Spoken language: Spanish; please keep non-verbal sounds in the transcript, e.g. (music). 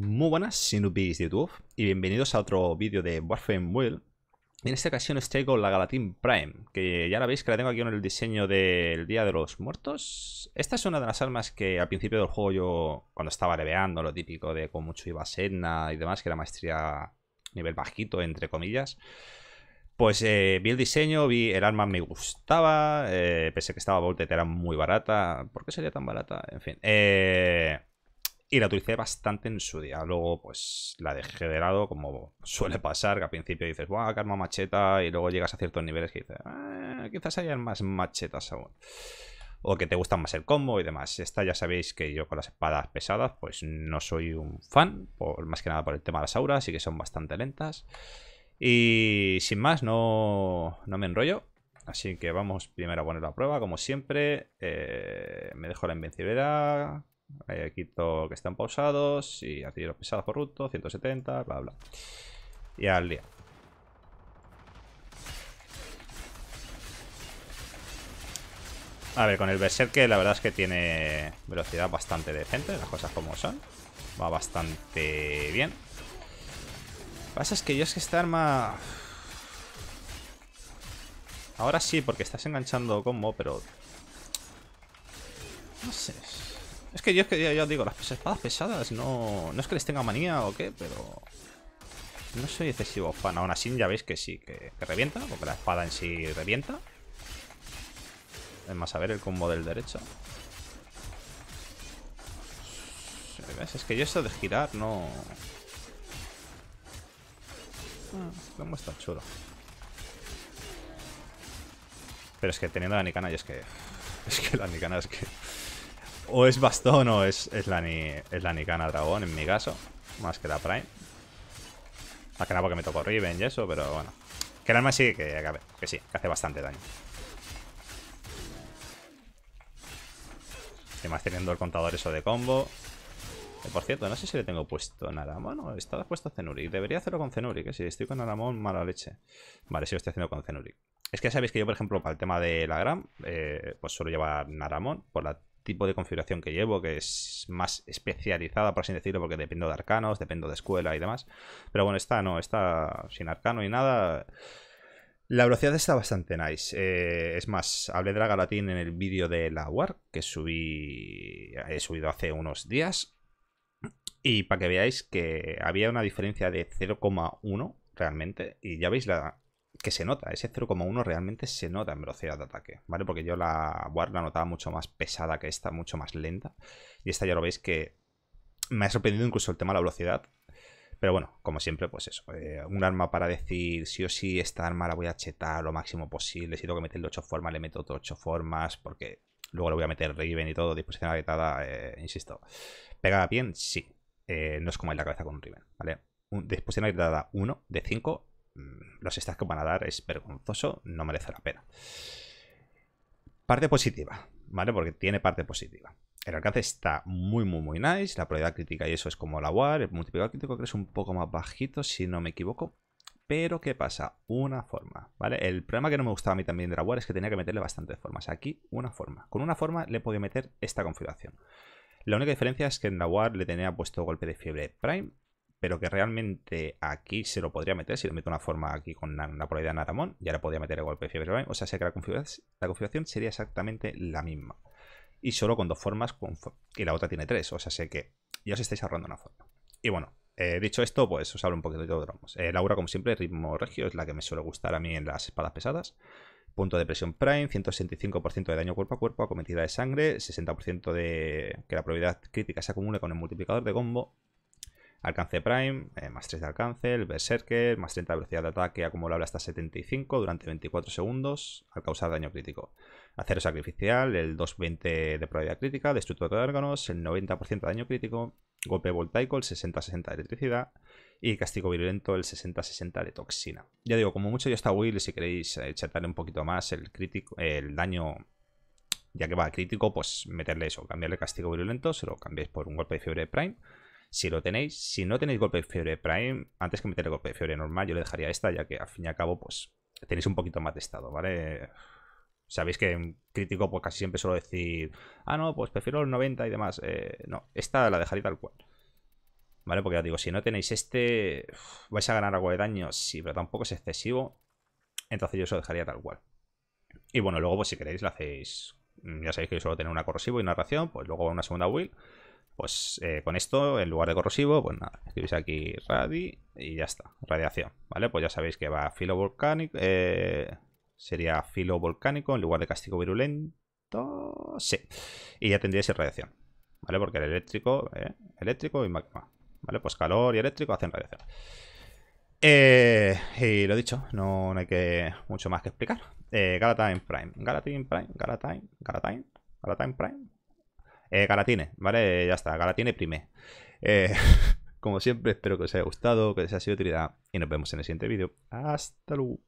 Muy buenas, sinubis de YouTube y bienvenidos a otro vídeo de Warframe Wheel. En esta ocasión os traigo la Galatín Prime, que ya la veis que la tengo aquí en el diseño del Día de los Muertos. Esta es una de las armas que al principio del juego yo, cuando estaba leveando, lo típico de con mucho iba Sedna y demás, que era maestría nivel bajito, entre comillas, pues eh, vi el diseño, vi el arma, me gustaba, eh, pensé que estaba Voltet, era muy barata. ¿Por qué sería tan barata? En fin, eh y la utilicé bastante en su día. Luego, pues la dejé de lado, como suele pasar, que al principio dices, ¡buah, arma macheta! Y luego llegas a ciertos niveles que dices, ah, quizás hayan más machetas aún. O que te gustan más el combo y demás. Esta ya sabéis que yo con las espadas pesadas, pues no soy un fan, por, más que nada por el tema de las auras, y que son bastante lentas. Y sin más, no, me enrollo. Así que vamos primero a poner la prueba, como siempre. Eh, me dejo la invencibilidad, Ahí quito que están pausados y artilleros pesados ruto, 170, bla, bla. Y al día. A ver, con el Berserker la verdad es que tiene velocidad bastante decente, las cosas como son. Va bastante bien. Lo que pasa es que yo es que esta arma... Ahora sí, porque estás enganchando combo, pero... No sé, es que yo, es que digo, las espadas pesadas no, no es que les tenga manía o qué, pero no soy excesivo fan. Aún así ya veis que sí, que, revienta, porque la espada en sí revienta. Es más, a ver el combo del derecho. Es que yo esto de girar no... vamos ah, combo está chulo. Pero es que teniendo la Nikana y es que... (laughs) Es que la Nikana es que... O es bastón o es, la, ni, es la Nicana Dragón, en mi caso. Más que la Prime. Más que porque me tocó Riven y eso, pero bueno. Que el arma sí que, sí, que hace bastante daño. más teniendo el contador eso de combo. por cierto, no sé si le tengo puesto Naramon o estaba puesto Zenuric. Debería hacerlo con cenuri que si estoy con naramón mala leche. Vale, si lo estoy haciendo con Zenuri. Es que ya sabéis que yo, por ejemplo, para el tema de la Gram, eh, pues suelo llevar Naramon por la tipo de configuración que llevo, que es más especializada, por así decirlo, porque dependo de arcanos, dependo de escuela y demás. Pero bueno, esta no, está sin arcano y nada. La velocidad está bastante nice. Eh, es más, hablé de la Galatín en el vídeo de la War, que subí. He subido hace unos días. Y para que veáis que había una diferencia de 0,1 realmente. Y ya veis la, que se nota, ese 0,1 realmente se nota en velocidad de ataque, ¿vale? Porque yo la guard la notaba mucho más pesada que esta, mucho más lenta. Y esta ya lo veis que me ha sorprendido incluso el tema de la velocidad. Pero bueno, como siempre, pues eso. Eh, un arma para decir sí o sí, esta arma la voy a chetar lo máximo posible. Si tengo que meterle 8 formas, le meto 8 formas, porque luego le voy a meter Riven y todo, disposición agitada eh, insisto. pegada bien? Sí. Eh, no es como en la cabeza con un Riven, ¿vale? Un, disposición agitada 1 de 5 los stacks que van a dar es vergonzoso, no merece la pena. Parte positiva, ¿vale? Porque tiene parte positiva. El alcance está muy, muy, muy nice. La probabilidad crítica y eso es como la WAR. El multiplicador crítico creo que es un poco más bajito, si no me equivoco. Pero, ¿qué pasa? Una forma, ¿vale? El problema que no me gustaba a mí también de la WAR es que tenía que meterle bastantes formas. Aquí, una forma. Con una forma le podía meter esta configuración. La única diferencia es que en la WAR le tenía puesto golpe de fiebre Prime pero que realmente aquí se lo podría meter. Si lo meto una forma aquí con una, probabilidad de Natamon, ya le podría meter el golpe de fiebre. O sea, sé que la configuración, sería exactamente la misma. Y solo con dos formas, y la otra tiene tres. O sea, sé que ya os estáis ahorrando una forma. Y bueno, eh, dicho esto, pues os hablo un poquito de todo. Eh, Laura, como siempre, ritmo regio es la que me suele gustar a mí en las espadas pesadas. Punto de presión prime, 165% de daño cuerpo a cuerpo, acometida de sangre, 60% de que la probabilidad crítica se acumule con el multiplicador de combo Alcance Prime, eh, más 3 de alcance, el Berserker, más 30 de velocidad de ataque acumulable hasta 75 durante 24 segundos al causar daño crítico. Acero sacrificial, el 220 de probabilidad crítica, destructor de órganos, el 90% de daño crítico, golpe voltaico, el 60-60 de electricidad y castigo virulento, el 60-60 de toxina. Ya digo, como mucho yo está Will, si queréis echarle eh, un poquito más el, crítico, el daño ya que va crítico, pues meterle eso, cambiarle castigo virulento, se lo cambiáis por un golpe de fiebre Prime si lo tenéis, si no tenéis golpe de fiebre Prime, antes que meter el golpe de fiebre normal, yo le dejaría esta, ya que al fin y al cabo, pues tenéis un poquito más de estado, ¿vale? Sabéis que en crítico, pues casi siempre suelo decir, ah, no, pues prefiero el 90 y demás. Eh, no, esta la dejaría tal cual. ¿Vale? Porque ya digo, si no tenéis este, vais a ganar algo de daño, sí, pero tampoco es excesivo. Entonces yo lo dejaría tal cual. Y bueno, luego, pues si queréis, la hacéis. Ya sabéis que yo suelo tener una corrosivo y una ración, pues luego una segunda will. Pues eh, con esto, en lugar de corrosivo, pues nada, escribís aquí radi y ya está, radiación, ¿vale? Pues ya sabéis que va filo volcánico, eh, sería filo volcánico en lugar de castigo virulento, sí, y ya tendríais radiación, ¿vale? Porque el eléctrico, eh, eléctrico y magma, ¿vale? Pues calor y eléctrico hacen radiación. y lo dicho, no, hay que mucho más que explicar. Eh, Prime, Galatine Prime, Galatine, Galatine, Galatine Prime, eh, galatine, ¿vale? Eh, ya está, Galatine prime. Eh, (laughs) como siempre, espero que os haya gustado, que os haya sido utilidad y nos vemos en el siguiente vídeo. Hasta luego.